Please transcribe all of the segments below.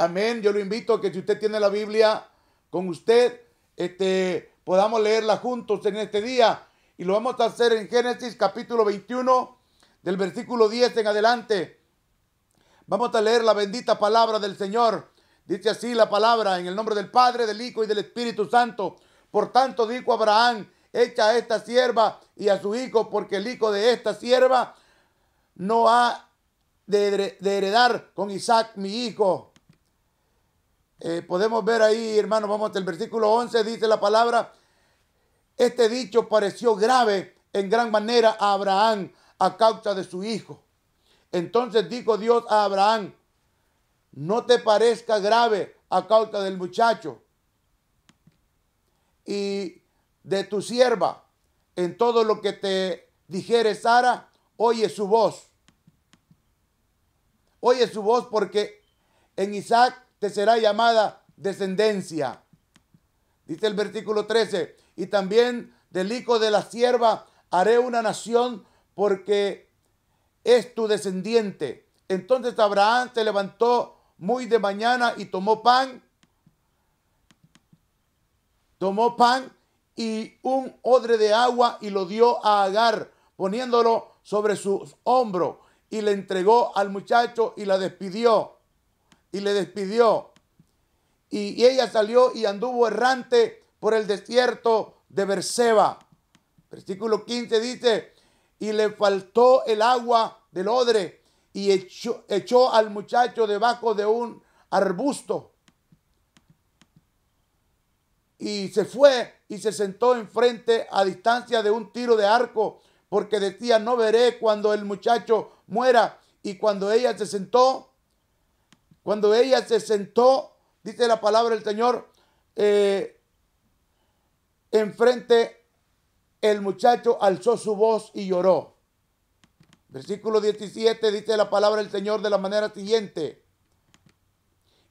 Amén. Yo lo invito a que si usted tiene la Biblia con usted, este, podamos leerla juntos en este día. Y lo vamos a hacer en Génesis capítulo 21, del versículo 10 en adelante. Vamos a leer la bendita palabra del Señor. Dice así la palabra, en el nombre del Padre, del Hijo y del Espíritu Santo. Por tanto dijo Abraham, echa a esta sierva y a su hijo, porque el hijo de esta sierva no ha de heredar con Isaac mi hijo. Eh, podemos ver ahí, hermano, vamos al versículo 11, dice la palabra, este dicho pareció grave en gran manera a Abraham a causa de su hijo. Entonces dijo Dios a Abraham, no te parezca grave a causa del muchacho y de tu sierva. En todo lo que te dijere Sara, oye su voz. Oye su voz porque en Isaac te será llamada descendencia. Dice el versículo 13, y también del hijo de la sierva haré una nación porque es tu descendiente. Entonces Abraham se levantó muy de mañana y tomó pan, tomó pan y un odre de agua y lo dio a Agar, poniéndolo sobre su hombro y le entregó al muchacho y la despidió y le despidió. Y, ella salió y anduvo errante por el desierto de Berseba. Versículo 15 dice, y le faltó el agua del odre y echó al muchacho debajo de un arbusto. Y se fue y se sentó enfrente a distancia de un tiro de arco, porque decía, no veré cuando el muchacho muera. Y cuando ella se sentó, cuando ella se sentó, dice la palabra del Señor, eh, enfrente el muchacho alzó su voz y lloró. Versículo 17 dice la palabra del Señor de la manera siguiente.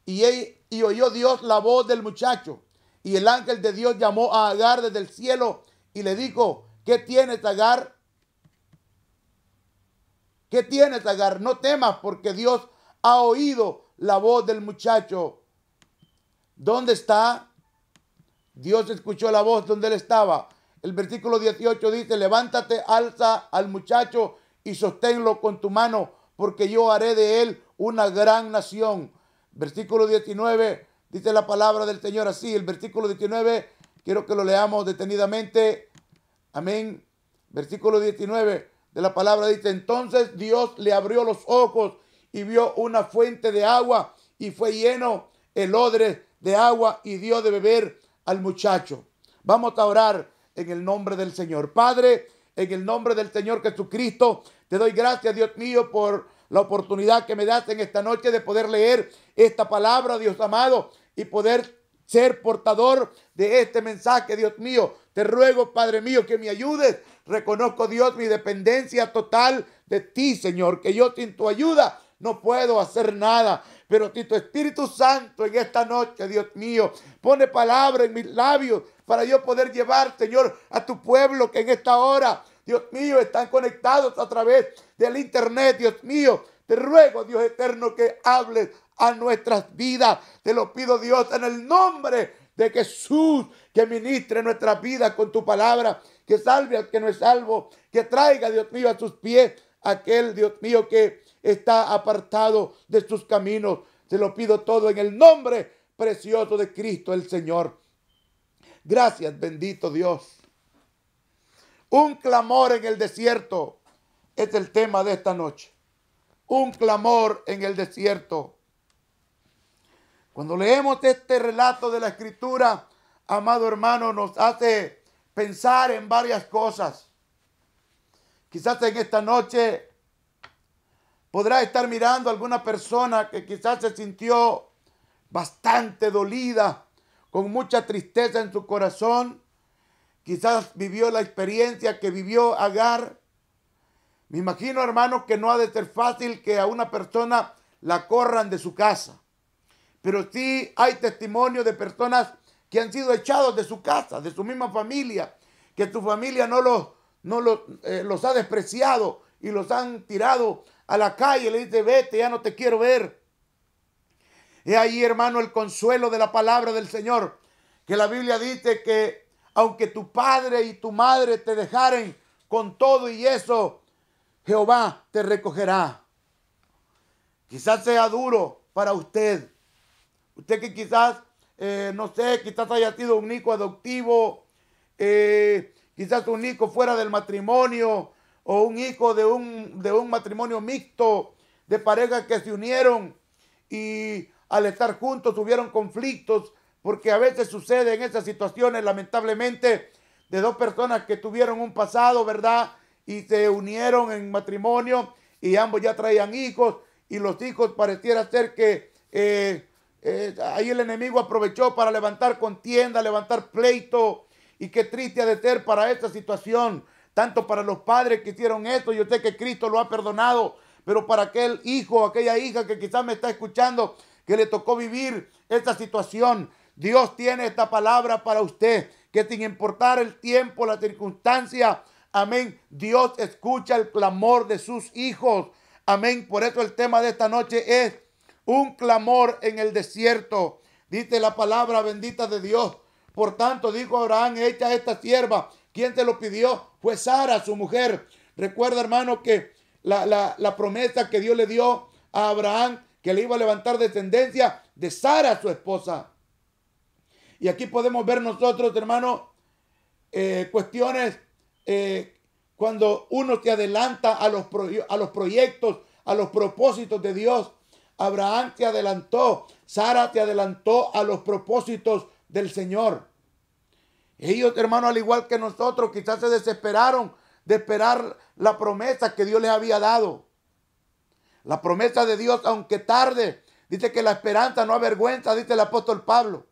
Y, y oyó Dios la voz del muchacho. Y el ángel de Dios llamó a Agar desde el cielo y le dijo, ¿qué tienes Agar? ¿Qué tienes Agar? No temas porque Dios ha oído la voz del muchacho. ¿Dónde está? Dios escuchó la voz donde él estaba. El versículo 18 dice, levántate, alza al muchacho y sosténlo con tu mano, porque yo haré de él una gran nación. Versículo 19, dice la palabra del Señor así. El versículo 19, quiero que lo leamos detenidamente. Amén. Versículo 19 de la palabra dice, entonces Dios le abrió los ojos y vio una fuente de agua y fue lleno el odre de agua y dio de beber al muchacho. Vamos a orar en el nombre del Señor. Padre, en el nombre del Señor Jesucristo, te doy gracias, Dios mío, por la oportunidad que me das en esta noche de poder leer esta palabra, Dios amado, y poder ser portador de este mensaje, Dios mío. Te ruego, Padre mío, que me ayudes. Reconozco, Dios, mi dependencia total de ti, Señor, que yo sin tu ayuda no puedo hacer nada. Pero si tu Espíritu Santo en esta noche, Dios mío, pone palabra en mis labios para yo poder llevar, Señor, a tu pueblo que en esta hora, Dios mío, están conectados a través del Internet, Dios mío. Te ruego, Dios eterno, que hables a nuestras vidas. Te lo pido, Dios, en el nombre de Jesús, que ministre nuestras vidas con tu palabra, que salve al que no es salvo, que traiga, Dios mío, a tus pies aquel, Dios mío, que está apartado de sus caminos. Se lo pido todo en el nombre precioso de Cristo el Señor. Gracias, bendito Dios. Un clamor en el desierto es el tema de esta noche. Un clamor en el desierto. Cuando leemos este relato de la escritura, amado hermano, nos hace pensar en varias cosas. Quizás en esta noche Podrá estar mirando a alguna persona que quizás se sintió bastante dolida, con mucha tristeza en su corazón. Quizás vivió la experiencia que vivió Agar. Me imagino, hermano, que no ha de ser fácil que a una persona la corran de su casa. Pero sí hay testimonio de personas que han sido echados de su casa, de su misma familia, que su familia no los, eh, los ha despreciado y los han tirado a la calle, le dice, vete, ya no te quiero ver. Y ahí, hermano, el consuelo de la palabra del Señor, que la Biblia dice que aunque tu padre y tu madre te dejaren con todo y eso, Jehová te recogerá. Quizás sea duro para usted. Usted que quizás, eh, no sé, quizás haya sido un hijo adoptivo, eh, quizás un hijo fuera del matrimonio, o un hijo de un, de un matrimonio mixto, de parejas que se unieron y al estar juntos tuvieron conflictos, porque a veces sucede en esas situaciones, lamentablemente, de dos personas que tuvieron un pasado, ¿verdad? Y se unieron en matrimonio y ambos ya traían hijos y los hijos pareciera ser que eh, eh, ahí el enemigo aprovechó para levantar contienda, levantar pleito y qué triste ha de ser para esta situación tanto para los padres que hicieron esto, yo sé que Cristo lo ha perdonado, pero para aquel hijo, aquella hija que quizás me está escuchando, que le tocó vivir esta situación, Dios tiene esta palabra para usted, que sin importar el tiempo, la circunstancia, amén, Dios escucha el clamor de sus hijos, amén, por eso el tema de esta noche es un clamor en el desierto, dice la palabra bendita de Dios. Por tanto, dijo Abraham, hecha esta sierva ¿Quién te lo pidió? Fue Sara, su mujer. Recuerda, hermano, que la, promesa que Dios le dio a Abraham, que le iba a levantar descendencia de Sara, su esposa. Y aquí podemos ver nosotros, hermano, eh, cuestiones eh, cuando uno se adelanta a los, a los proyectos, a los propósitos de Dios. Abraham te adelantó, Sara te adelantó a los propósitos del Señor. Ellos, hermano, al igual que nosotros, quizás se desesperaron de esperar la promesa que Dios les había dado. La promesa de Dios, aunque tarde, dice que la esperanza no avergüenza, dice el apóstol Pablo.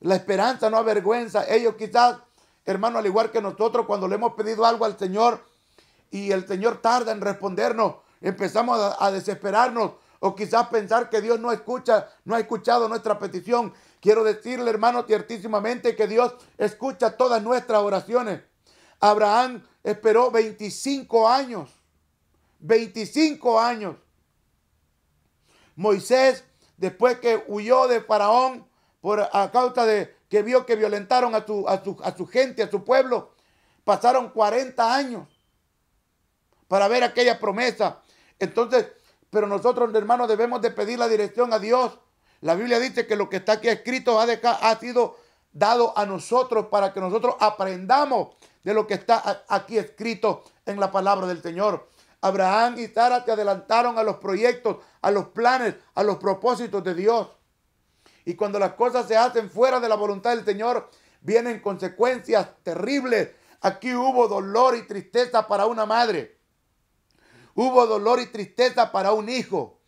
La esperanza no avergüenza. Ellos quizás, hermano, al igual que nosotros, cuando le hemos pedido algo al Señor y el Señor tarda en respondernos, empezamos a, a desesperarnos o quizás pensar que Dios no escucha, no ha escuchado nuestra petición Quiero decirle, hermano, ciertísimamente que Dios escucha todas nuestras oraciones. Abraham esperó 25 años. 25 años. Moisés, después que huyó de Faraón por a causa de que vio que violentaron a su, a su, gente, a su pueblo, pasaron 40 años para ver aquella promesa. Entonces, pero nosotros, hermano, debemos de pedir la dirección a Dios la Biblia dice que lo que está aquí escrito ha, sido dado a nosotros para que nosotros aprendamos de lo que está aquí escrito en la palabra del Señor. Abraham y Sara te adelantaron a los proyectos, a los planes, a los propósitos de Dios. Y cuando las cosas se hacen fuera de la voluntad del Señor, vienen consecuencias terribles. Aquí hubo dolor y tristeza para una madre. Hubo dolor y tristeza para un hijo.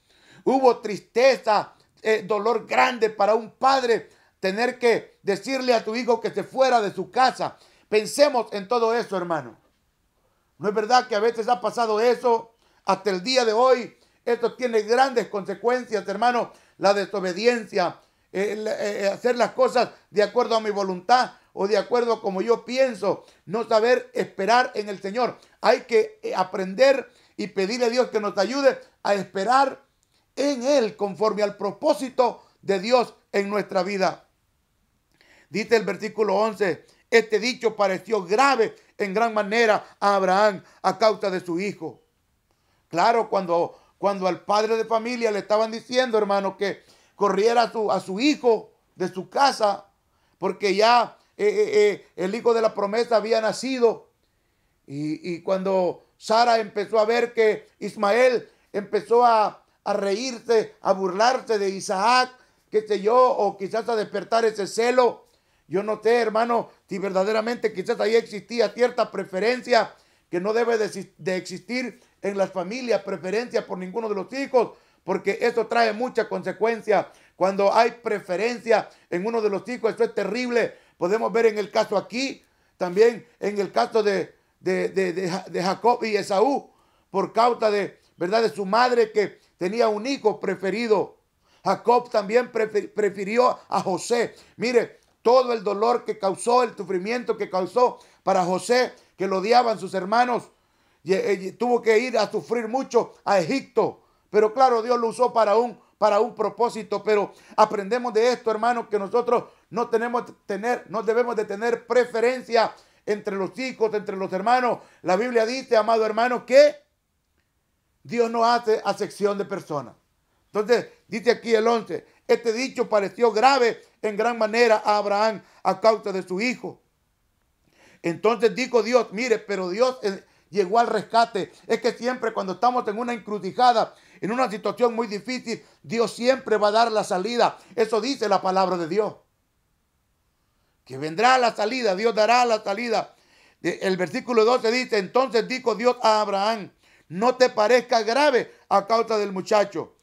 Hubo tristeza eh, dolor grande para un padre tener que decirle a tu hijo que se fuera de su casa. Pensemos en todo eso, hermano. ¿No es verdad que a veces ha pasado eso? Hasta el día de hoy, esto tiene grandes consecuencias, hermano. La desobediencia, eh, eh, hacer las cosas de acuerdo a mi voluntad o de acuerdo a como yo pienso, no saber esperar en el Señor. Hay que aprender y pedirle a Dios que nos ayude a esperar en Él conforme al propósito de Dios en nuestra vida. Dice el versículo 11, este dicho pareció grave en gran manera a Abraham a causa de su hijo. Claro, cuando, cuando al padre de familia le estaban diciendo, hermano, que corriera a su, a su hijo de su casa, porque ya eh, eh, eh, el hijo de la promesa había nacido. Y, y cuando Sara empezó a ver que Ismael empezó a, a reírte, a burlarte de Isaac, que sé yo, o quizás a despertar ese celo. Yo sé, hermano, si verdaderamente quizás ahí existía cierta preferencia que no debe de existir en las familias, preferencia por ninguno de los hijos, porque eso trae muchas consecuencias. Cuando hay preferencia en uno de los hijos, esto es terrible. Podemos ver en el caso aquí, también en el caso de, de, de Jacob y Esaú, por causa de, ¿verdad? de su madre que tenía un hijo preferido. Jacob también prefirió a José. Mire, todo el dolor que causó, el sufrimiento que causó para José, que lo odiaban sus hermanos, eh, tuvo que ir a sufrir mucho a Egipto. Pero claro, Dios lo usó para un, para un propósito. Pero aprendemos de esto, hermano, que nosotros no, tenemos tener, no debemos de tener preferencia entre los hijos, entre los hermanos. La Biblia dice, amado hermano, que Dios no hace acepción de personas. Entonces, dice aquí el 11, este dicho pareció grave en gran manera a Abraham a causa de su hijo. Entonces dijo Dios, mire, pero Dios eh, llegó al rescate. Es que siempre cuando estamos en una encrucijada, en una situación muy difícil, Dios siempre va a dar la salida. Eso dice la palabra de Dios. Que vendrá la salida, Dios dará la salida. El versículo 12 dice, entonces dijo Dios a Abraham, no te parezca grave a causa del muchacho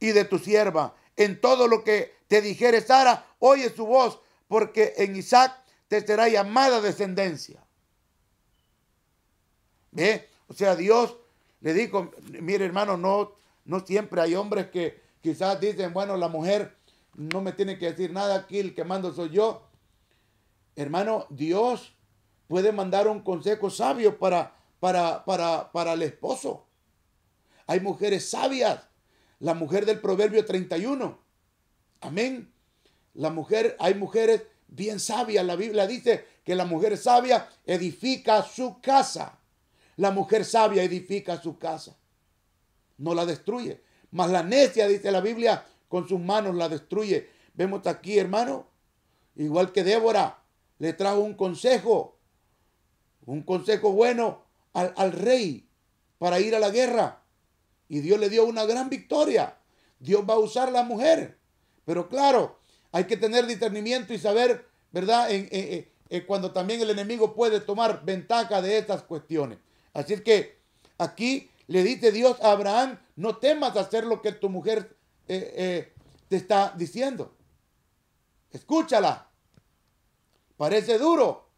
y de tu sierva. En todo lo que te dijere Sara, oye su voz, porque en Isaac te será llamada descendencia. ¿Ve? O sea, Dios le dijo, mire hermano, no, no siempre hay hombres que quizás dicen, bueno, la mujer no me tiene que decir nada aquí, el que mando soy yo. Hermano, Dios puede mandar un consejo sabio para para, el esposo. Hay mujeres sabias. La mujer del Proverbio 31. Amén. La mujer, hay mujeres bien sabias. La Biblia dice que la mujer sabia edifica su casa. La mujer sabia edifica su casa. No la destruye. Mas la necia, dice la Biblia, con sus manos la destruye. Vemos aquí, hermano, igual que Débora, le trajo un consejo, un consejo bueno al, rey para ir a la guerra. Y Dios le dio una gran victoria. Dios va a usar la mujer. Pero claro, hay que tener discernimiento y saber, ¿verdad? En, cuando también el enemigo puede tomar ventaja de estas cuestiones. Así que aquí le dice Dios a Abraham, no temas hacer lo que tu mujer eh, eh, te está diciendo. Escúchala. Parece duro,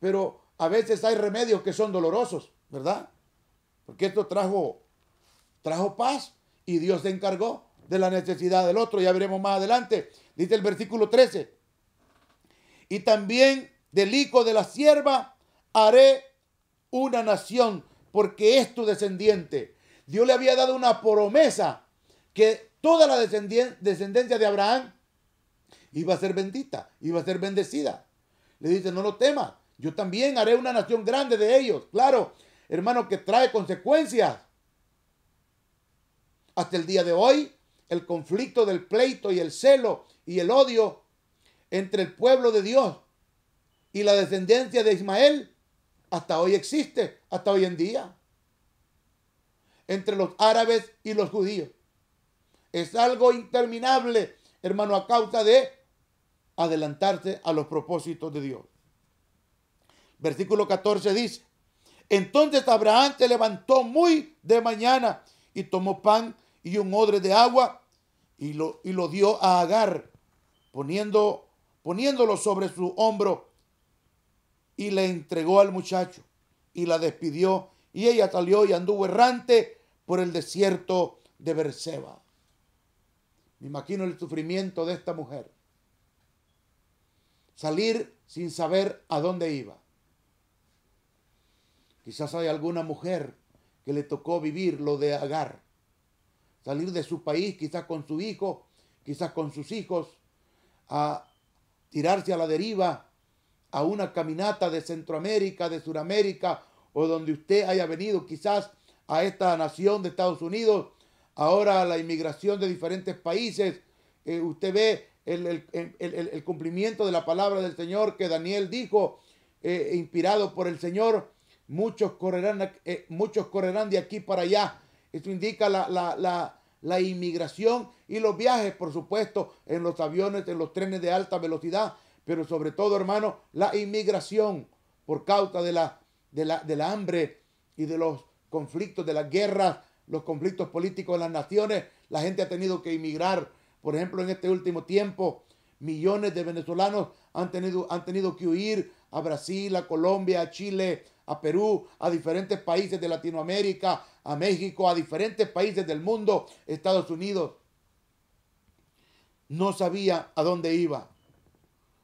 pero a veces hay remedios que son dolorosos, ¿verdad? Porque esto trajo, trajo paz y Dios se encargó de la necesidad del otro. Ya veremos más adelante. Dice el versículo 13. Y también del hijo de la sierva haré una nación, porque es tu descendiente. Dios le había dado una promesa que toda la descendencia de Abraham iba a ser bendita, iba a ser bendecida. Le dice, no lo temas, yo también haré una nación grande de ellos. Claro, hermano, que trae consecuencias. Hasta el día de hoy, el conflicto del pleito y el celo y el odio entre el pueblo de Dios y la descendencia de Ismael, hasta hoy existe, hasta hoy en día, entre los árabes y los judíos. Es algo interminable, hermano, a causa de adelantarse a los propósitos de Dios. Versículo 14 dice, entonces Abraham se levantó muy de mañana y tomó pan y un odre de agua y lo, y lo dio a Agar, poniendo, poniéndolo sobre su hombro y le entregó al muchacho y la despidió y ella salió y anduvo errante por el desierto de Berseba. Me imagino el sufrimiento de esta mujer. Salir sin saber a dónde iba. Quizás hay alguna mujer que le tocó vivir lo de Agar, salir de su país, quizás con su hijo, quizás con sus hijos, a tirarse a la deriva, a una caminata de Centroamérica, de Suramérica, o donde usted haya venido quizás a esta nación de Estados Unidos, ahora la inmigración de diferentes países, eh, usted ve el, cumplimiento de la palabra del Señor que Daniel dijo, eh, inspirado por el Señor, muchos correrán, eh, muchos correrán de aquí para allá. Esto indica la, la, la, inmigración y los viajes, por supuesto, en los aviones, en los trenes de alta velocidad, pero sobre todo, hermano, la inmigración por causa de la, de la, del hambre y de los conflictos, de las guerras, los conflictos políticos en las naciones. La gente ha tenido que inmigrar. Por ejemplo, en este último tiempo, millones de venezolanos han tenido, han tenido que huir a Brasil, a Colombia, a Chile, a Perú, a diferentes países de Latinoamérica, a México, a diferentes países del mundo, Estados Unidos. No sabía a dónde iba.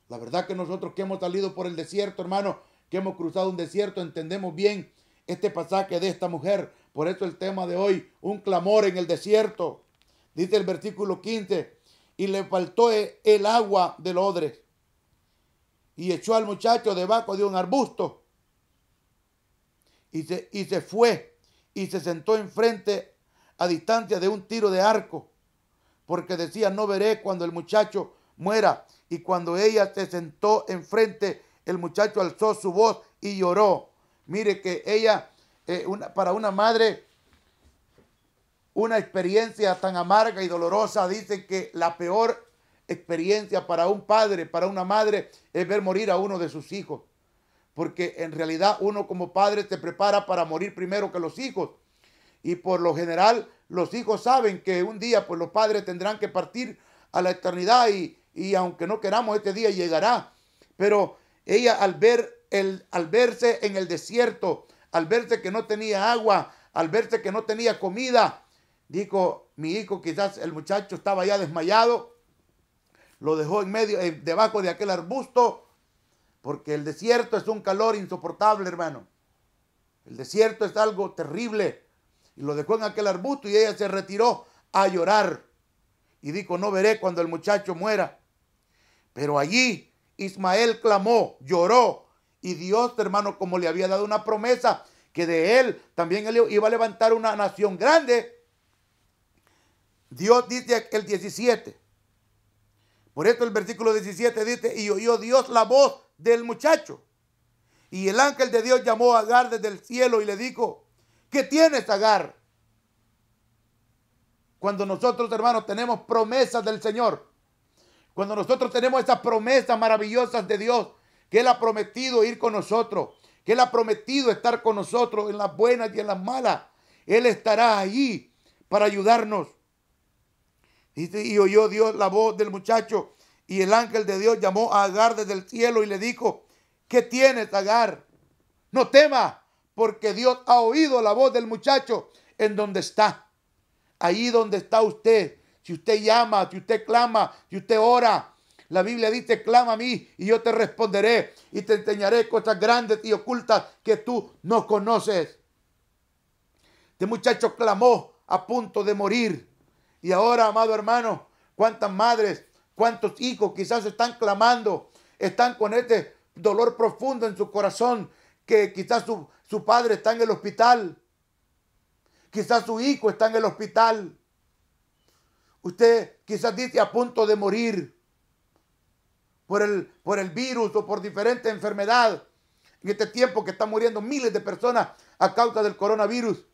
La verdad que nosotros que hemos salido por el desierto, hermano, que hemos cruzado un desierto, entendemos bien este pasaje de esta mujer. Por eso el tema de hoy, un clamor en el desierto. Dice el versículo 15, y le faltó el agua de odre y echó al muchacho debajo de un arbusto y se, y se fue y se sentó enfrente a distancia de un tiro de arco, porque decía, no veré cuando el muchacho muera. Y cuando ella se sentó enfrente, el muchacho alzó su voz y lloró. Mire que ella, eh, una, para una madre, una experiencia tan amarga y dolorosa, dice que la peor experiencia para un padre, para una madre, es ver morir a uno de sus hijos. Porque en realidad uno como padre se prepara para morir primero que los hijos. Y por lo general los hijos saben que un día pues los padres tendrán que partir a la eternidad y, aunque no queramos este día llegará. Pero ella al ver el, al verse en el desierto, al verse que no tenía agua, al verse que no tenía comida, dijo mi hijo, quizás el muchacho estaba ya desmayado, lo dejó en medio, eh, debajo de aquel arbusto, porque el desierto es un calor insoportable, hermano. El desierto es algo terrible. Y lo dejó en aquel arbusto y ella se retiró a llorar. Y dijo, no veré cuando el muchacho muera. Pero allí Ismael clamó, lloró. Y Dios, hermano, como le había dado una promesa, que de él también iba a levantar una nación grande. Dios dice el 17, por esto el versículo 17 dice, y oyó Dios la voz del muchacho. Y el ángel de Dios llamó a Agar desde el cielo y le dijo, ¿qué tienes, Agar? Cuando nosotros, hermanos, tenemos promesas del Señor, cuando nosotros tenemos esas promesas maravillosas de Dios, que Él ha prometido ir con nosotros, que Él ha prometido estar con nosotros en las buenas y en las malas, Él estará allí para ayudarnos. Y oyó Dios la voz del muchacho y el ángel de Dios llamó a Agar desde el cielo y le dijo, ¿qué tienes, Agar? No temas, porque Dios ha oído la voz del muchacho en donde está. Ahí donde está usted, si usted llama, si usted clama, si usted ora, la Biblia dice, clama a mí y yo te responderé y te enseñaré cosas grandes y ocultas que tú no conoces. Este muchacho clamó a punto de morir y ahora, amado hermano, cuántas madres, cuántos hijos quizás están clamando, están con este dolor profundo en su corazón, que quizás su, padre está en el hospital, quizás su hijo está en el hospital. Usted quizás dice a punto de morir por el, por el virus o por diferente enfermedad. En este tiempo que están muriendo miles de personas a causa del coronavirus.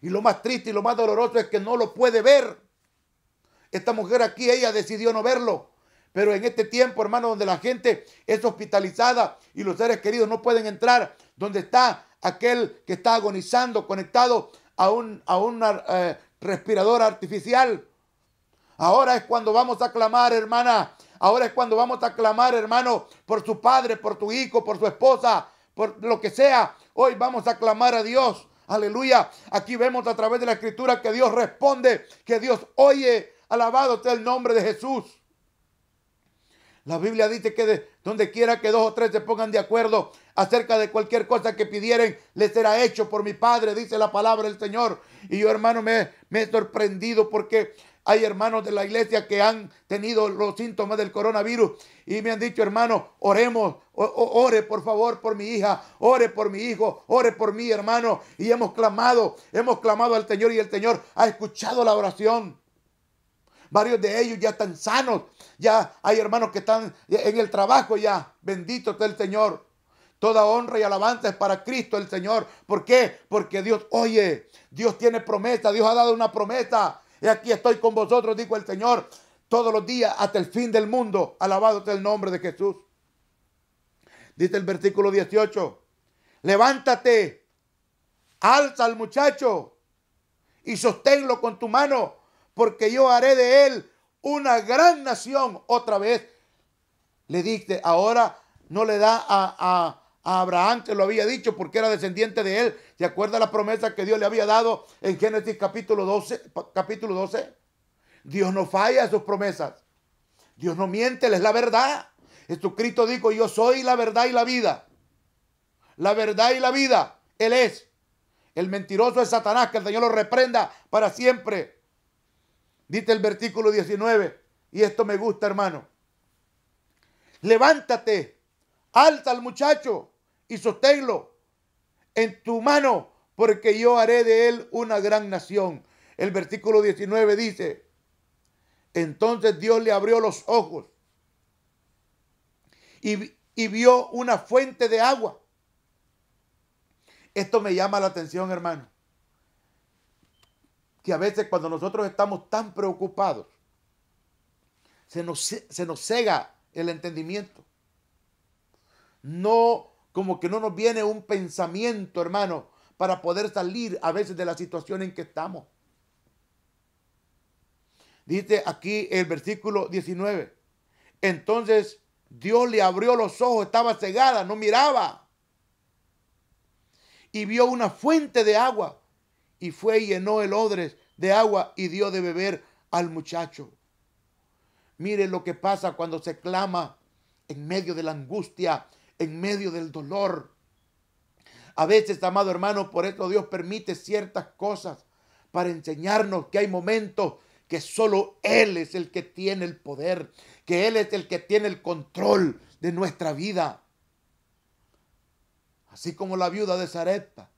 Y lo más triste y lo más doloroso es que no lo puede ver. Esta mujer aquí, ella decidió no verlo. Pero en este tiempo, hermano, donde la gente es hospitalizada y los seres queridos no pueden entrar, donde está aquel que está agonizando, conectado a un a una, eh, respirador artificial. Ahora es cuando vamos a clamar, hermana. Ahora es cuando vamos a clamar, hermano, por su padre, por tu hijo, por su esposa, por lo que sea. Hoy vamos a clamar a Dios. Aleluya. Aquí vemos a través de la escritura que Dios responde, que Dios oye. Alabado sea el nombre de Jesús. La Biblia dice que donde quiera que dos o tres se pongan de acuerdo acerca de cualquier cosa que pidieren, les será hecho por mi Padre, dice la palabra del Señor. Y yo, hermano, me, me he sorprendido porque hay hermanos de la iglesia que han tenido los síntomas del coronavirus y me han dicho, hermano, oremos, ore por favor por mi hija, ore por mi hijo, ore por mi hermano. Y hemos clamado, hemos clamado al Señor y el Señor ha escuchado la oración. Varios de ellos ya están sanos, ya hay hermanos que están en el trabajo ya. Bendito sea el Señor. Toda honra y alabanza es para Cristo el Señor. ¿Por qué? Porque Dios oye, Dios tiene promesa, Dios ha dado una promesa. Y aquí estoy con vosotros, dijo el Señor, todos los días hasta el fin del mundo. Alabado sea el nombre de Jesús. Dice el versículo 18, levántate, alza al muchacho y sosténlo con tu mano, porque yo haré de él una gran nación otra vez. Le diste, ahora no le da a Abraham que lo había dicho porque era descendiente de él. ¿Se acuerda la promesa que Dios le había dado en Génesis capítulo 12? Capítulo Dios no falla sus promesas. Dios no miente, Él es la verdad. Jesucristo dijo, yo soy la verdad y la vida. La verdad y la vida, Él es. El mentiroso es Satanás, que el Señor lo reprenda para siempre. Dice el versículo 19, y esto me gusta, hermano. Levántate, alta al muchacho, y sosténlo en tu mano, porque yo haré de él una gran nación. El versículo 19 dice, entonces Dios le abrió los ojos y, vio una fuente de agua. Esto me llama la atención, hermano. Que a veces cuando nosotros estamos tan preocupados, se nos, se nos cega el entendimiento. No como que no nos viene un pensamiento, hermano, para poder salir a veces de la situación en que estamos. Dice aquí el versículo 19. Entonces Dios le abrió los ojos, estaba cegada, no miraba. Y vio una fuente de agua y fue y llenó el odres de agua y dio de beber al muchacho. Mire lo que pasa cuando se clama en medio de la angustia, en medio del dolor. A veces, amado hermano, por eso Dios permite ciertas cosas para enseñarnos que hay momentos que solo Él es el que tiene el poder, que Él es el que tiene el control de nuestra vida. Así como la viuda de Sarepta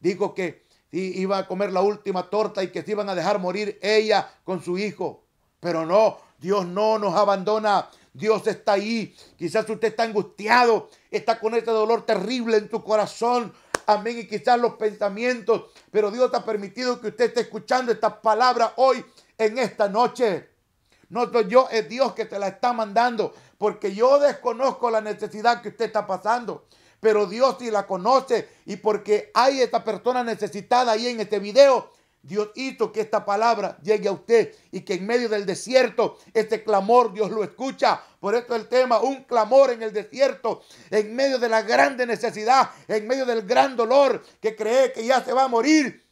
dijo que iba a comer la última torta y que se iban a dejar morir ella con su hijo. Pero no, Dios no nos abandona, Dios está ahí. Quizás usted está angustiado, está con este dolor terrible en tu corazón. Amén. Y quizás los pensamientos. Pero Dios te ha permitido que usted esté escuchando estas palabras hoy, en esta noche. No soy yo, es Dios que te la está mandando. Porque yo desconozco la necesidad que usted está pasando. Pero Dios sí la conoce. Y porque hay esta persona necesitada ahí en este video, Dios hizo que esta palabra llegue a usted y que en medio del desierto este clamor Dios lo escucha. Por esto el tema, un clamor en el desierto, en medio de la grande necesidad, en medio del gran dolor que cree que ya se va a morir.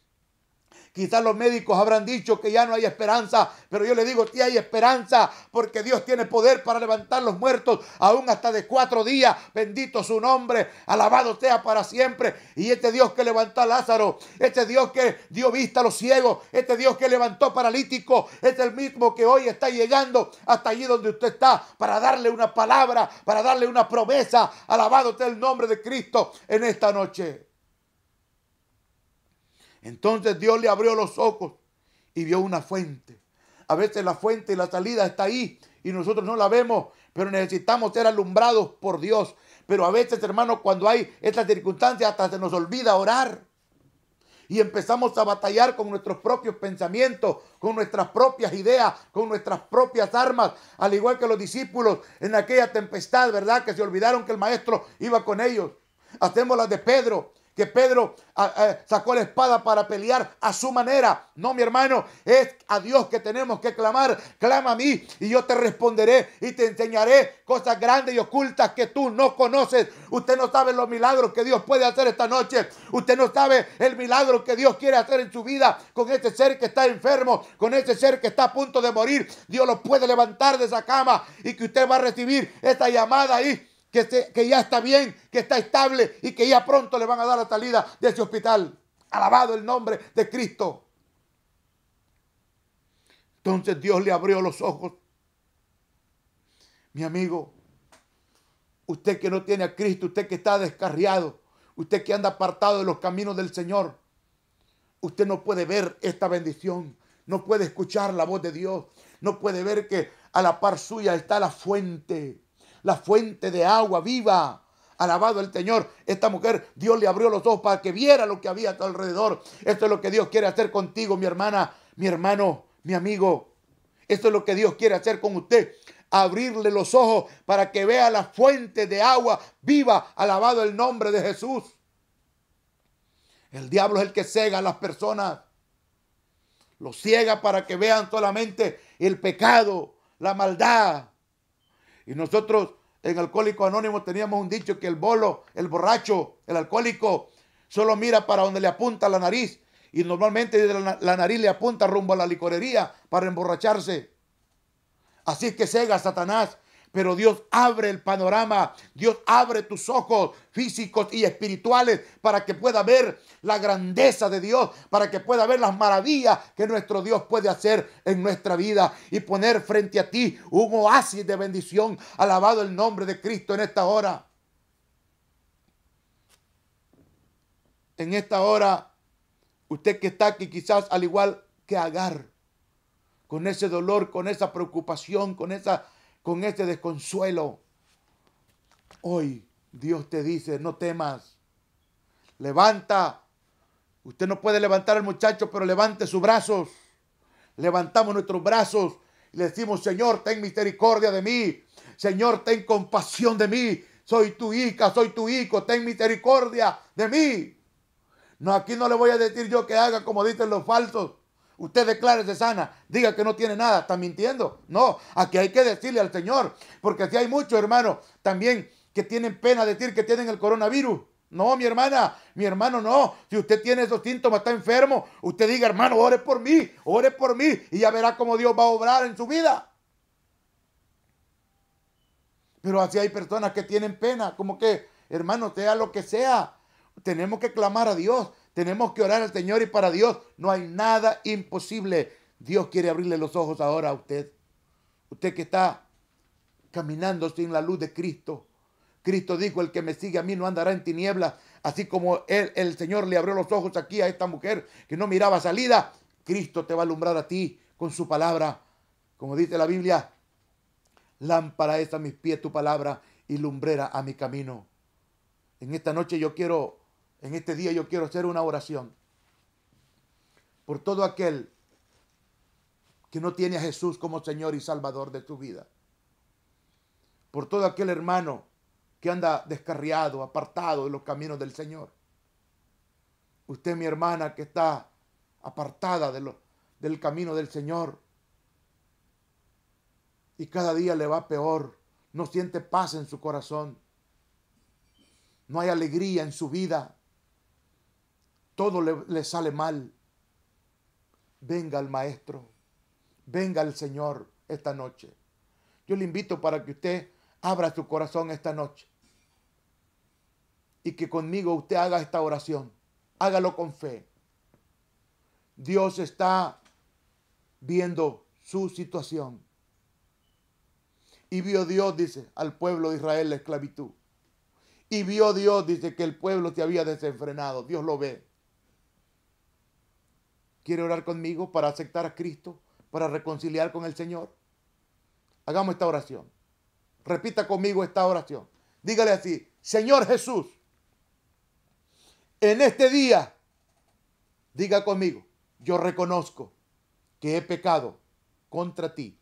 Quizás los médicos habrán dicho que ya no hay esperanza, pero yo le digo, sí hay esperanza, porque Dios tiene poder para levantar los muertos, aún hasta de cuatro días. Bendito su nombre, alabado sea para siempre. Y este Dios que levantó a Lázaro, este Dios que dio vista a los ciegos, este Dios que levantó paralítico, es el mismo que hoy está llegando hasta allí donde usted está para darle una palabra, para darle una promesa. Alabado sea el nombre de Cristo en esta noche. Entonces Dios le abrió los ojos y vio una fuente. A veces la fuente y la salida está ahí y nosotros no la vemos, pero necesitamos ser alumbrados por Dios. Pero a veces, hermanos, cuando hay estas circunstancias, hasta se nos olvida orar. Y empezamos a batallar con nuestros propios pensamientos, con nuestras propias ideas, con nuestras propias armas, al igual que los discípulos en aquella tempestad, ¿verdad? Que se olvidaron que el maestro iba con ellos. Hacemos las de Pedro, que Pedro ah, ah, sacó la espada para pelear a su manera. No, mi hermano, es a Dios que tenemos que clamar. Clama a mí y yo te responderé y te enseñaré cosas grandes y ocultas que tú no conoces. Usted no sabe los milagros que Dios puede hacer esta noche. Usted no sabe el milagro que Dios quiere hacer en su vida con este ser que está enfermo, con ese ser que está a punto de morir. Dios lo puede levantar de esa cama y que usted va a recibir esta llamada ahí que, ya está bien, que está estable y que ya pronto le van a dar la salida de ese hospital. Alabado el nombre de Cristo. Entonces Dios le abrió los ojos. Mi amigo, usted que no tiene a Cristo, usted que está descarriado, usted que anda apartado de los caminos del Señor, usted no puede ver esta bendición, no puede escuchar la voz de Dios, no puede ver que a la par suya está la fuente la fuente de agua viva. Alabado el Señor. Esta mujer, Dios le abrió los ojos para que viera lo que había a tu alrededor. Esto es lo que Dios quiere hacer contigo, mi hermana, mi hermano, mi amigo. Esto es lo que Dios quiere hacer con usted. Abrirle los ojos para que vea la fuente de agua viva. Alabado el nombre de Jesús. El diablo es el que cega a las personas. Los ciega para que vean solamente el pecado, la maldad, y nosotros en alcohólico anónimo teníamos un dicho que el bolo, el borracho, el alcohólico, solo mira para donde le apunta la nariz. Y normalmente la, nariz le apunta rumbo a la licorería para emborracharse. Así que cega Satanás pero Dios abre el panorama, Dios abre tus ojos físicos y espirituales para que pueda ver la grandeza de Dios, para que pueda ver las maravillas que nuestro Dios puede hacer en nuestra vida y poner frente a ti un oasis de bendición. Alabado el nombre de Cristo en esta hora. En esta hora, usted que está aquí quizás al igual que Agar, con ese dolor, con esa preocupación, con esa con este desconsuelo. Hoy Dios te dice, no temas, levanta. Usted no puede levantar al muchacho, pero levante sus brazos. Levantamos nuestros brazos y le decimos, Señor, ten misericordia de mí. Señor, ten compasión de mí. Soy tu hija, soy tu hijo, ten misericordia de mí. No, aquí no le voy a decir yo que haga como dicen los falsos. Usted se sana, diga que no tiene nada, está mintiendo. No, aquí hay que decirle al Señor, porque si hay muchos hermanos también que tienen pena decir que tienen el coronavirus. No, mi hermana, mi hermano, no. Si usted tiene esos síntomas, está enfermo, usted diga, hermano, ore por mí, ore por mí, y ya verá cómo Dios va a obrar en su vida. Pero así hay personas que tienen pena, como que, hermano, sea lo que sea, tenemos que clamar a Dios. Tenemos que orar al Señor y para Dios no hay nada imposible. Dios quiere abrirle los ojos ahora a usted. Usted que está caminando sin la luz de Cristo. Cristo dijo, el que me sigue a mí no andará en tinieblas. Así como el Señor le abrió los ojos aquí a esta mujer que no miraba salida, Cristo te va a alumbrar a ti con su palabra. Como dice la Biblia, lámpara es a mis pies tu palabra y lumbrera a mi camino. En esta noche yo quiero en este día yo quiero hacer una oración por todo aquel que no tiene a Jesús como Señor y Salvador de su vida. Por todo aquel hermano que anda descarriado, apartado de los caminos del Señor. Usted, mi hermana, que está apartada del camino del Señor y cada día le va peor, no siente paz en su corazón, no hay alegría en su vida, todo le, sale mal. Venga al Maestro, venga al Señor esta noche. Yo le invito para que usted abra su corazón esta noche y que conmigo usted haga esta oración. Hágalo con fe. Dios está viendo su situación. Y vio Dios, dice, al pueblo de Israel la esclavitud. Y vio Dios, dice, que el pueblo se había desenfrenado. Dios lo ve. ¿Quiere orar conmigo para aceptar a Cristo, para reconciliar con el Señor? Hagamos esta oración. Repita conmigo esta oración. Dígale así, Señor Jesús, en este día, diga conmigo, yo reconozco que he pecado contra ti,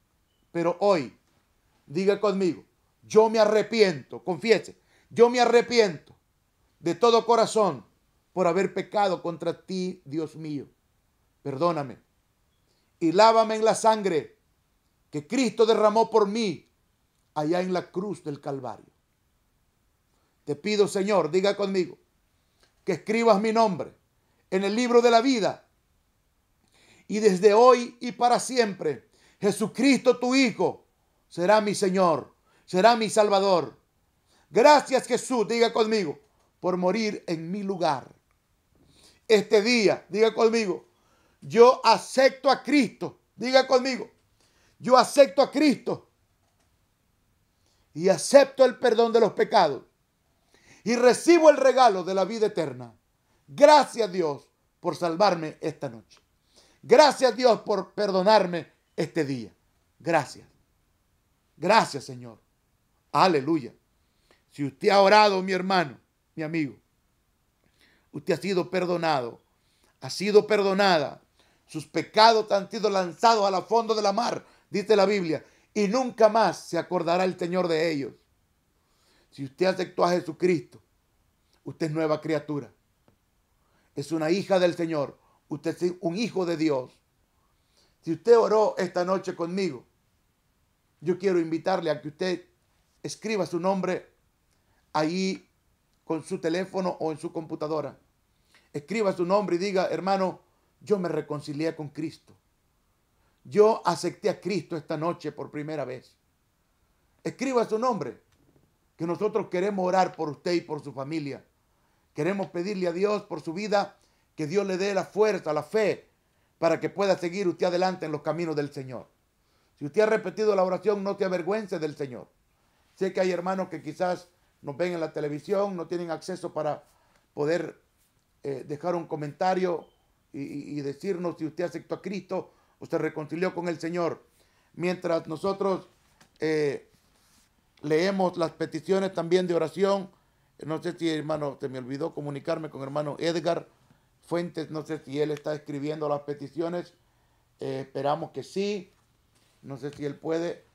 pero hoy, diga conmigo, yo me arrepiento, confiese, yo me arrepiento de todo corazón por haber pecado contra ti, Dios mío perdóname y lávame en la sangre que Cristo derramó por mí allá en la cruz del Calvario. Te pido, Señor, diga conmigo, que escribas mi nombre en el libro de la vida. Y desde hoy y para siempre, Jesucristo tu Hijo será mi Señor, será mi Salvador. Gracias Jesús, diga conmigo, por morir en mi lugar. Este día, diga conmigo, yo acepto a Cristo. Diga conmigo, yo acepto a Cristo y acepto el perdón de los pecados y recibo el regalo de la vida eterna. Gracias Dios por salvarme esta noche. Gracias Dios por perdonarme este día. Gracias. Gracias Señor. Aleluya. Si usted ha orado, mi hermano, mi amigo, usted ha sido perdonado, ha sido perdonada sus pecados han sido lanzados a la fondo de la mar, dice la Biblia, y nunca más se acordará el Señor de ellos. Si usted aceptó a Jesucristo, usted es nueva criatura. Es una hija del Señor. Usted es un hijo de Dios. Si usted oró esta noche conmigo, yo quiero invitarle a que usted escriba su nombre ahí con su teléfono o en su computadora. Escriba su nombre y diga, hermano, yo me reconcilié con Cristo. Yo acepté a Cristo esta noche por primera vez. Escriba su nombre, que nosotros queremos orar por usted y por su familia. Queremos pedirle a Dios por su vida, que Dios le dé la fuerza, la fe, para que pueda seguir usted adelante en los caminos del Señor. Si usted ha repetido la oración, no te avergüence del Señor. Sé que hay hermanos que quizás nos ven en la televisión, no tienen acceso para poder eh, dejar un comentario y, decirnos si usted aceptó a Cristo o se reconcilió con el Señor. Mientras nosotros eh, leemos las peticiones también de oración, no sé si hermano, se me olvidó comunicarme con hermano Edgar Fuentes, no sé si él está escribiendo las peticiones, eh, esperamos que sí, no sé si él puede,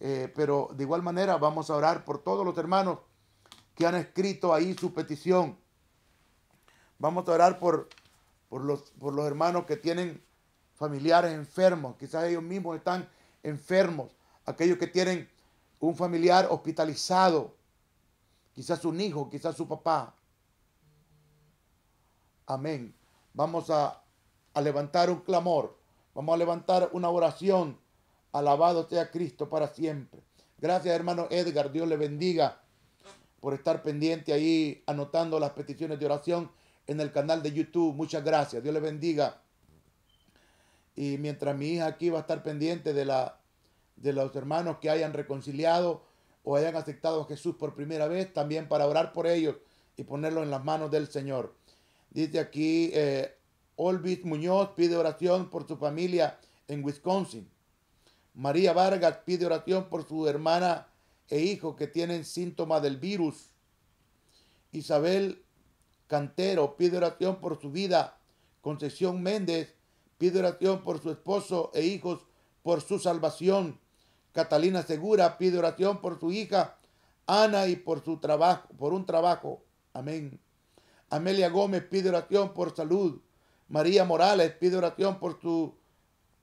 eh, pero de igual manera vamos a orar por todos los hermanos que han escrito ahí su petición. Vamos a orar por por los, por los hermanos que tienen familiares enfermos, quizás ellos mismos están enfermos, aquellos que tienen un familiar hospitalizado, quizás un hijo, quizás su papá. Amén. Vamos a, a levantar un clamor, vamos a levantar una oración. Alabado sea Cristo para siempre. Gracias hermano Edgar, Dios le bendiga por estar pendiente ahí anotando las peticiones de oración en el canal de YouTube. Muchas gracias. Dios les bendiga. Y mientras mi hija aquí va a estar pendiente de, la, de los hermanos que hayan reconciliado o hayan aceptado a Jesús por primera vez, también para orar por ellos y ponerlo en las manos del Señor. Dice aquí, eh, Olvis Muñoz pide oración por su familia en Wisconsin. María Vargas pide oración por su hermana e hijo que tienen síntomas del virus. Isabel Cantero pide oración por su vida. Concepción Méndez pide oración por su esposo e hijos, por su salvación. Catalina Segura pide oración por su hija Ana y por su trabajo, por un trabajo. Amén. Amelia Gómez pide oración por salud. María Morales pide oración por su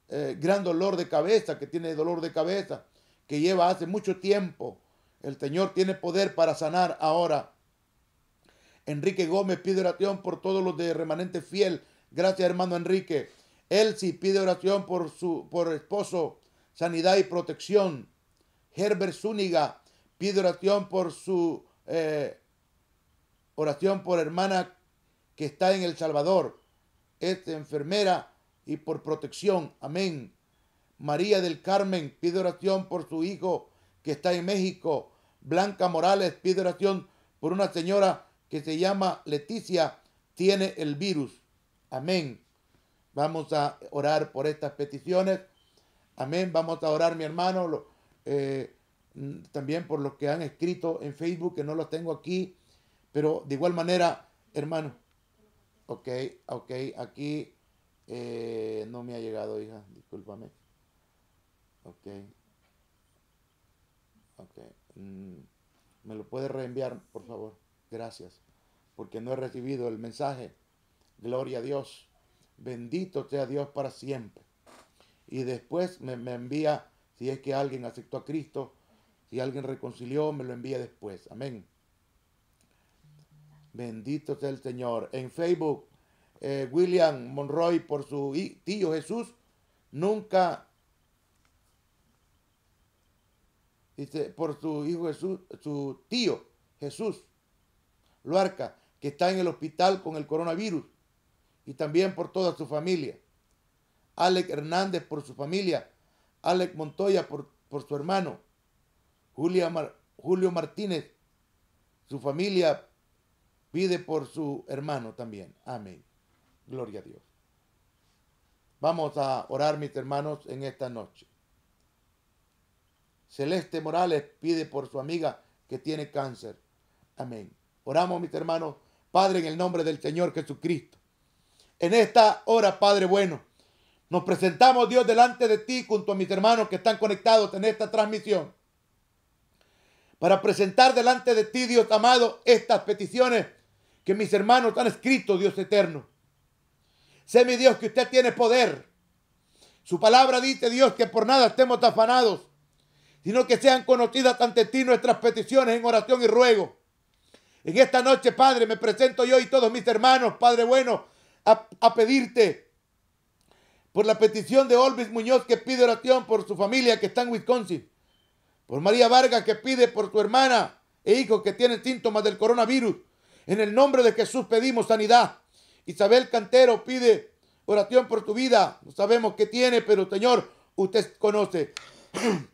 eh, gran dolor de cabeza, que tiene dolor de cabeza, que lleva hace mucho tiempo. El Señor tiene poder para sanar ahora. Enrique Gómez pide oración por todos los de remanente fiel. Gracias, hermano Enrique. Elsie pide oración por su por esposo, sanidad y protección. Herbert Zúñiga pide oración por su eh, oración por hermana que está en El Salvador. Es enfermera y por protección. Amén. María del Carmen pide oración por su hijo que está en México. Blanca Morales pide oración por una señora que se llama Leticia tiene el virus. Amén. Vamos a orar por estas peticiones. Amén. Vamos a orar, mi hermano, eh, también por los que han escrito en Facebook, que no los tengo aquí. Pero de igual manera, hermano. Ok, ok, aquí eh, no me ha llegado, hija. Discúlpame. Ok. Ok. Mm, ¿Me lo puede reenviar, por favor? Gracias, porque no he recibido el mensaje. Gloria a Dios. Bendito sea Dios para siempre. Y después me, envía, si es que alguien aceptó a Cristo, si alguien reconcilió, me lo envía después. Amén. Bendito sea el Señor. En Facebook, eh, William Monroy, por su tío Jesús, nunca, dice, por su hijo Jesús, su tío Jesús, Luarca que está en el hospital con el coronavirus, y también por toda su familia. Alex Hernández por su familia, Alex Montoya por, su hermano, Julio Martínez, su familia pide por su hermano también. Amén. Gloria a Dios. Vamos a orar, mis hermanos, en esta noche. Celeste Morales pide por su amiga que tiene cáncer. Amén. Oramos, mis hermanos, Padre, en el nombre del Señor Jesucristo. En esta hora, Padre bueno, nos presentamos, Dios, delante de ti junto a mis hermanos que están conectados en esta transmisión. Para presentar delante de ti, Dios amado, estas peticiones que mis hermanos han escrito, Dios eterno. Sé, mi Dios, que usted tiene poder. Su palabra dice, Dios, que por nada estemos afanados, sino que sean conocidas ante ti nuestras peticiones en oración y ruego. En esta noche, Padre, me presento yo y todos mis hermanos, Padre bueno, a, pedirte por la petición de Olvis Muñoz que pide oración por su familia que está en Wisconsin, por María Vargas que pide por su hermana e hijo que tienen síntomas del coronavirus. En el nombre de Jesús pedimos sanidad. Isabel Cantero pide oración por tu vida. No sabemos qué tiene, pero Señor, usted conoce.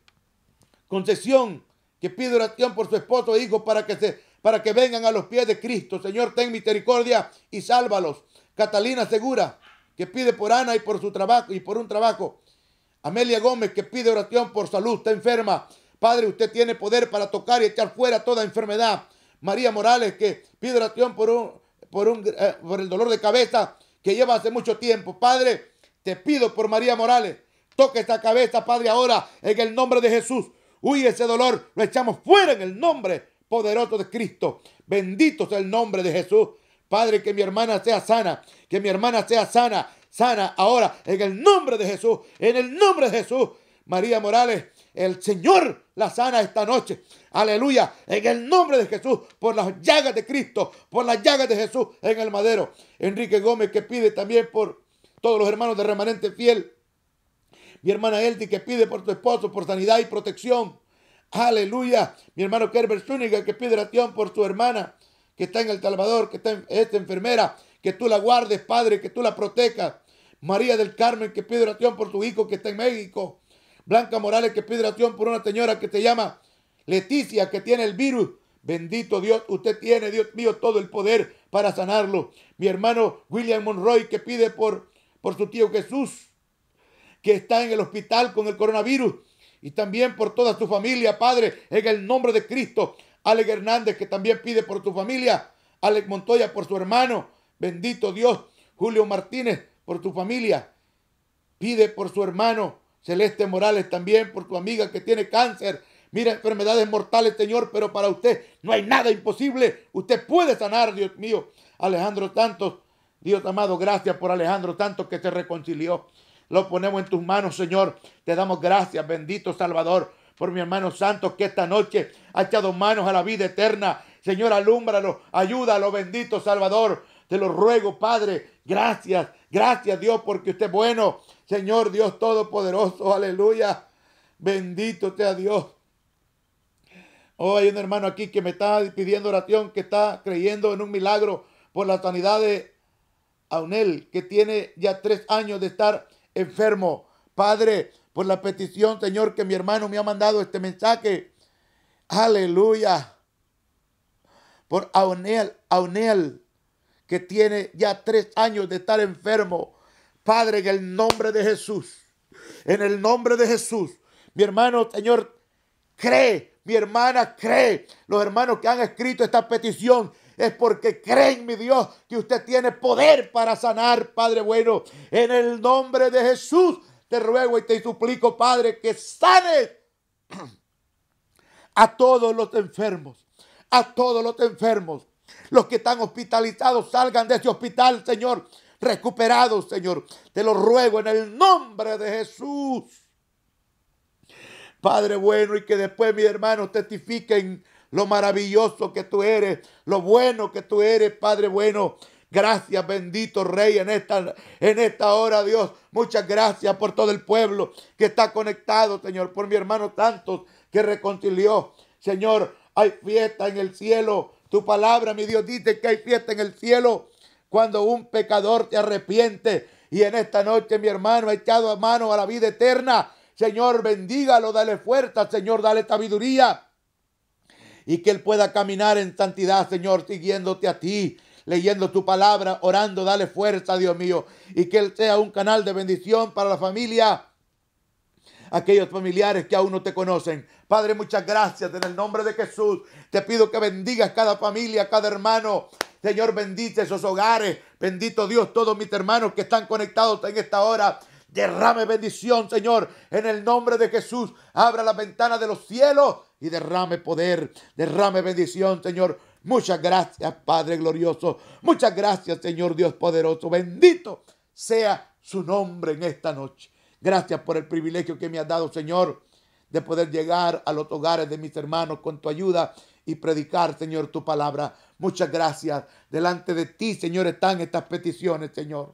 Concesión que pide oración por su esposo e hijo para que se para que vengan a los pies de Cristo. Señor, ten misericordia y sálvalos. Catalina Segura, que pide por Ana y por su trabajo y por un trabajo. Amelia Gómez, que pide oración por salud, está enferma. Padre, usted tiene poder para tocar y echar fuera toda enfermedad. María Morales, que pide oración por, un, por, un, eh, por el dolor de cabeza que lleva hace mucho tiempo. Padre, te pido por María Morales. Toca esta cabeza, Padre, ahora en el nombre de Jesús. Huye ese dolor, lo echamos fuera en el nombre poderoso de Cristo. Bendito sea el nombre de Jesús. Padre, que mi hermana sea sana, que mi hermana sea sana, sana ahora, en el nombre de Jesús, en el nombre de Jesús. María Morales, el Señor la sana esta noche. Aleluya, en el nombre de Jesús, por las llagas de Cristo, por las llagas de Jesús en el madero. Enrique Gómez que pide también por todos los hermanos de remanente fiel. Mi hermana Eldi que pide por tu esposo, por sanidad y protección. Aleluya. Mi hermano Kerber Zúñiga que pide oración por su hermana que está en El Salvador, que está en esta enfermera, que tú la guardes, Padre, que tú la protejas. María del Carmen que pide oración por su hijo que está en México. Blanca Morales que pide oración por una señora que se llama Leticia que tiene el virus. Bendito Dios, usted tiene, Dios mío, todo el poder para sanarlo. Mi hermano William Monroy que pide por, por su tío Jesús, que está en el hospital con el coronavirus y también por toda tu familia, Padre, en el nombre de Cristo. Alex Hernández, que también pide por tu familia. Alex Montoya, por su hermano. Bendito Dios. Julio Martínez, por tu familia. Pide por su hermano. Celeste Morales, también por tu amiga que tiene cáncer. Mira, enfermedades mortales, Señor, pero para usted no hay nada imposible. Usted puede sanar, Dios mío. Alejandro Santos, Dios amado, gracias por Alejandro Santos que se reconcilió. Lo ponemos en tus manos, Señor. Te damos gracias, bendito Salvador, por mi hermano santo que esta noche ha echado manos a la vida eterna. Señor, alúmbralo, ayúdalo, bendito Salvador. Te lo ruego, Padre. Gracias, gracias Dios, porque usted es bueno. Señor Dios Todopoderoso, aleluya. Bendito sea Dios. Oh, hay un hermano aquí que me está pidiendo oración, que está creyendo en un milagro por la sanidad de Aunel, que tiene ya tres años de estar enfermo. Padre, por la petición, Señor, que mi hermano me ha mandado este mensaje. Aleluya. Por Aonel, Aonel, que tiene ya tres años de estar enfermo. Padre, en el nombre de Jesús. En el nombre de Jesús. Mi hermano, Señor, cree. Mi hermana cree. Los hermanos que han escrito esta petición es porque creen, mi Dios, que usted tiene poder para sanar, Padre bueno. En el nombre de Jesús te ruego y te suplico, Padre, que sane a todos los enfermos, a todos los enfermos. Los que están hospitalizados salgan de ese hospital, Señor, recuperados, Señor. Te lo ruego en el nombre de Jesús. Padre bueno, y que después mi hermano, testifiquen lo maravilloso que tú eres, lo bueno que tú eres, Padre bueno. Gracias, bendito Rey, en esta, en esta hora, Dios. Muchas gracias por todo el pueblo que está conectado, Señor, por mi hermano tantos que reconcilió. Señor, hay fiesta en el cielo. Tu palabra, mi Dios, dice que hay fiesta en el cielo cuando un pecador te arrepiente. Y en esta noche, mi hermano, ha echado a mano a la vida eterna. Señor, bendígalo, dale fuerza, Señor, dale sabiduría y que Él pueda caminar en santidad, Señor, siguiéndote a ti, leyendo tu palabra, orando, dale fuerza, Dios mío, y que Él sea un canal de bendición para la familia, aquellos familiares que aún no te conocen. Padre, muchas gracias en el nombre de Jesús. Te pido que bendigas cada familia, cada hermano. Señor, bendice esos hogares. Bendito Dios, todos mis hermanos que están conectados en esta hora. Derrame bendición, Señor, en el nombre de Jesús. Abra la ventana de los cielos y derrame poder. Derrame bendición, Señor. Muchas gracias, Padre glorioso. Muchas gracias, Señor Dios poderoso. Bendito sea su nombre en esta noche. Gracias por el privilegio que me has dado, Señor, de poder llegar a los hogares de mis hermanos con tu ayuda y predicar, Señor, tu palabra. Muchas gracias. Delante de ti, Señor, están estas peticiones, Señor.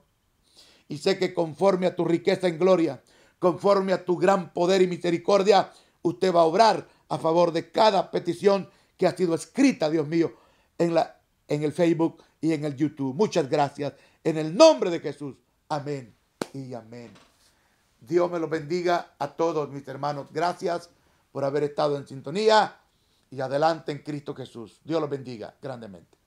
Y sé que conforme a tu riqueza en gloria, conforme a tu gran poder y misericordia, usted va a obrar a favor de cada petición que ha sido escrita, Dios mío, en, la, en el Facebook y en el YouTube. Muchas gracias. En el nombre de Jesús. Amén y amén. Dios me los bendiga a todos mis hermanos. Gracias por haber estado en sintonía y adelante en Cristo Jesús. Dios los bendiga grandemente.